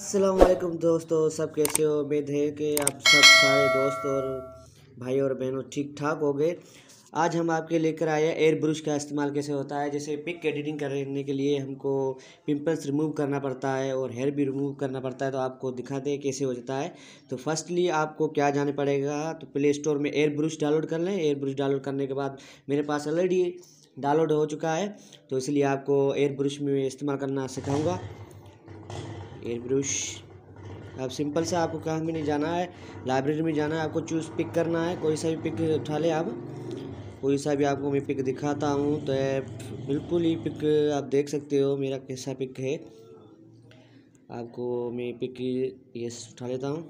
असलकुम दोस्तों सब कैसे हो उम्मीद है कि आप सब सारे दोस्त और भाई और बहनों ठीक ठाक हो गए आज हम आपके लेकर आए हैं एयर ब्रश का इस्तेमाल कैसे होता है जैसे पिक एडिटिंग करने के लिए हमको पिंपल्स रिमूव करना पड़ता है और हेयर भी रिमूव करना पड़ता है तो आपको दिखाते हैं कैसे हो जाता है तो फर्स्टली आपको क्या जाना पड़ेगा तो प्ले स्टोर में एयर ब्रश डाउनलोड कर लें एयर ब्रश डाउनलोड करने के बाद मेरे पास ऑलरेडी डाउनलोड हो चुका है तो इसलिए आपको एयर ब्रश में इस्तेमाल करना सिखाऊँगा एयर ब्रश अब सिंपल सा आपको कहाँ भी नहीं जाना है लाइब्रेरी में जाना है आपको चूज़ पिक करना है कोई सा भी पिक उठा ले आप कोई सा भी आपको मैं पिक दिखाता हूँ तो बिल्कुल ही पिक आप देख सकते हो मेरा कैसा पिक है आपको मैं पिक ये उठा लेता हूँ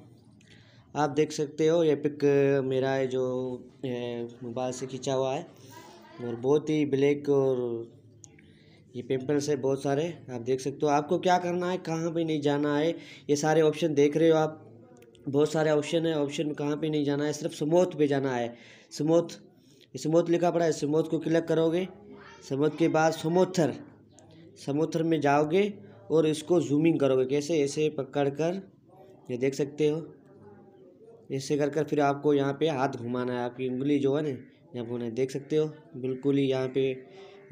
आप देख सकते हो ये पिक मेरा जो मोबाइल से खींचा हुआ है और बहुत ही ब्लैक और ये पेम्पल्स है बहुत सारे आप देख सकते हो आपको क्या करना है कहाँ पे नहीं जाना है ये सारे ऑप्शन देख रहे हो आप बहुत सारे ऑप्शन है ऑप्शन कहाँ पे नहीं जाना है सिर्फ समोथ पे जाना है समोथ समोथ लिखा पड़ा है समोथ को क्लिक करोगे समोथ के बाद समोथर समोथर में जाओगे और इसको जूमिंग करोगे कैसे ऐसे पकड़ कर ये देख सकते हो ऐसे कर कर फिर आपको यहाँ पे हाथ घुमाना है आपकी उंगली जो है ना यहाँ घुमाना देख सकते हो बिल्कुल ही यहाँ पे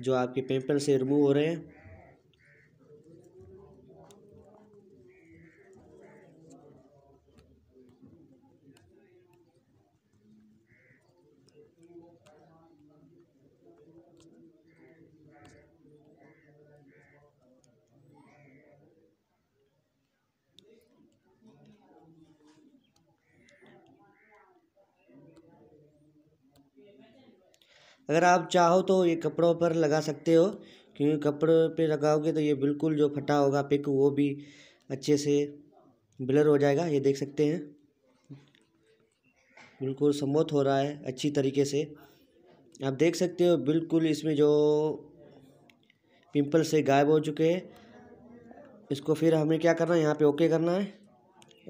जो आपके पेम्पल से रिमूव हो रहे हैं अगर आप चाहो तो ये कपड़ों पर लगा सकते हो क्योंकि कपड़ों पे लगाओगे तो ये बिल्कुल जो फटा होगा पिक वो भी अच्छे से ब्लर हो जाएगा ये देख सकते हैं बिल्कुल समोत हो रहा है अच्छी तरीके से आप देख सकते हो बिल्कुल इसमें जो पिंपल से गायब हो चुके हैं इसको फिर हमें क्या करना है यहाँ पे ओके करना है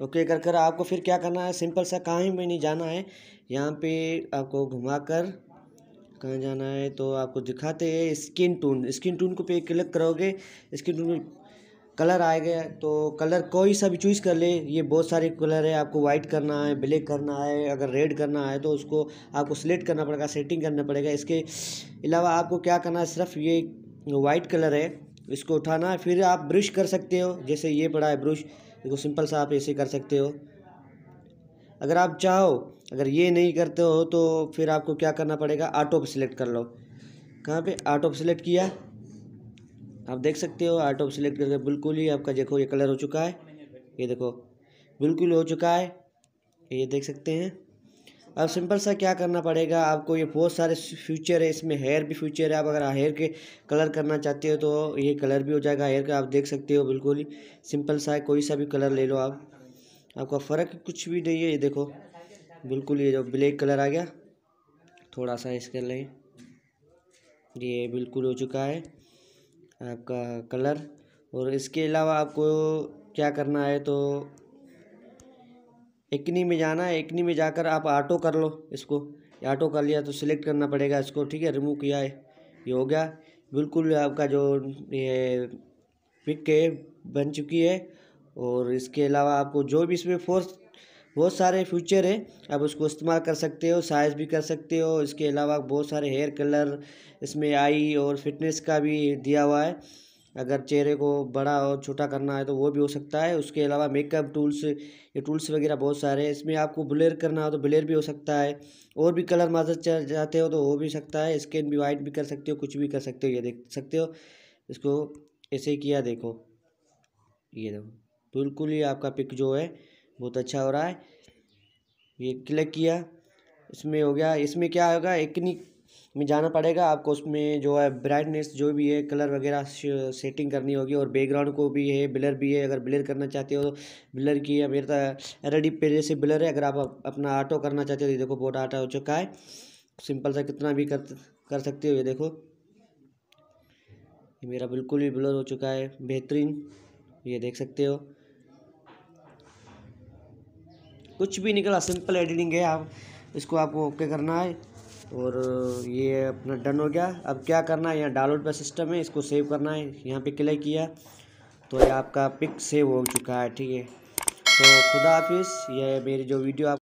ओके कर कर आपको फिर क्या करना है सिंपल सा कहाँ ही में नहीं जाना है यहाँ पे आपको घुमा कर कहाँ जाना है तो आपको दिखाते हैं स्किन टून स्किन टून को पे क्लिक करोगे स्किन टून में कलर आएगा तो कलर कोई सा भी चूज़ कर ले ये बहुत सारे कलर है आपको वाइट करना है ब्लैक करना है अगर रेड करना है तो उसको आपको सिलेक्ट करना पड़ेगा सेटिंग करना पड़ेगा इसके अलावा आपको क्या करना है सिर्फ ये वाइट कलर है इसको उठाना है फिर आप ब्रश कर सकते हो जैसे ये पड़ा है ब्रश इसको सिंपल सा आप ऐसे कर सकते हो अगर आप चाहो अगर ये नहीं करते हो तो फिर आपको क्या करना पड़ेगा ऑटो पर सिलेक्ट कर लो कहाँ पे ऑटो पर सिलेक्ट किया आप देख सकते हो ऑटो पर सिलेक्ट करके बिल्कुल ही आपका देखो ये कलर हो चुका है ये देखो बिल्कुल हो चुका है ये देख सकते हैं अब सिंपल सा क्या करना पड़ेगा आपको ये बहुत सारे फ्यूचर है इसमें हेयर भी फ्यूचर है आप अगर हेयर के कलर करना चाहते हो तो ये कलर भी हो जाएगा हेयर का आप देख सकते हो बिल्कुल ही सिंपल सा है कोई सा भी कलर ले लो आप आपका फ़र्क कुछ भी नहीं है ये देखो बिल्कुल ये जो ब्लैक कलर आ गया थोड़ा सा इस कर लें ये बिल्कुल हो चुका है आपका कलर और इसके अलावा आपको क्या करना है तो एकनी में जाना है एकनी में जाकर आप ऑटो कर लो इसको ऑटो कर लिया तो सिलेक्ट करना पड़ेगा इसको ठीक है रिमूव किया है ये हो गया बिल्कुल आपका जो ये पिक है बन चुकी है और इसके अलावा आपको जो भी इसमें फोर्स बहुत सारे फ्यूचर है आप उसको इस्तेमाल कर सकते हो साइज भी कर सकते हो इसके अलावा बहुत सारे हेयर कलर इसमें आई और फिटनेस का भी दिया हुआ है अगर चेहरे को बड़ा और छोटा करना है तो वो भी हो सकता है उसके अलावा मेकअप टूल्स ये टूल्स वगैरह बहुत सारे हैं इसमें आपको ब्लेयर करना हो तो ब्लेयर भी हो सकता है और भी कलर चल चाहते हो तो हो भी सकता है स्किन भी वाइट भी कर सकते हो कुछ भी कर सकते हो ये देख सकते हो इसको ऐसे किया देखो ये देखो बिल्कुल ही आपका पिक जो है बहुत अच्छा हो रहा है ये क्लिक किया इसमें हो गया इसमें क्या होगा एकनी में जाना पड़ेगा आपको उसमें जो है ब्राइटनेस जो भी है कलर वगैरह सेटिंग करनी होगी और बैकग्राउंड को भी है ब्लर भी है अगर ब्लर करना चाहते हो तो ब्लर की है मेरे रेडी तो पहले से ब्लर है अगर आप अपना ऑटो करना चाहते हो तो देखो बहुत आटा हो चुका है सिंपल सा कितना भी कर कर सकते हो ये देखो ये मेरा बिल्कुल भी ब्लर हो चुका है बेहतरीन ये देख सकते हो कुछ भी निकला सिंपल एडिटिंग है आप इसको आपको ओके करना है और ये अपना डन हो गया अब क्या करना है यहाँ डाउनलोड पर सिस्टम है इसको सेव करना है यहाँ पे क्लिक किया तो ये आपका पिक सेव हो चुका है ठीक है तो खुदा हाफिज़ यह मेरी जो वीडियो आप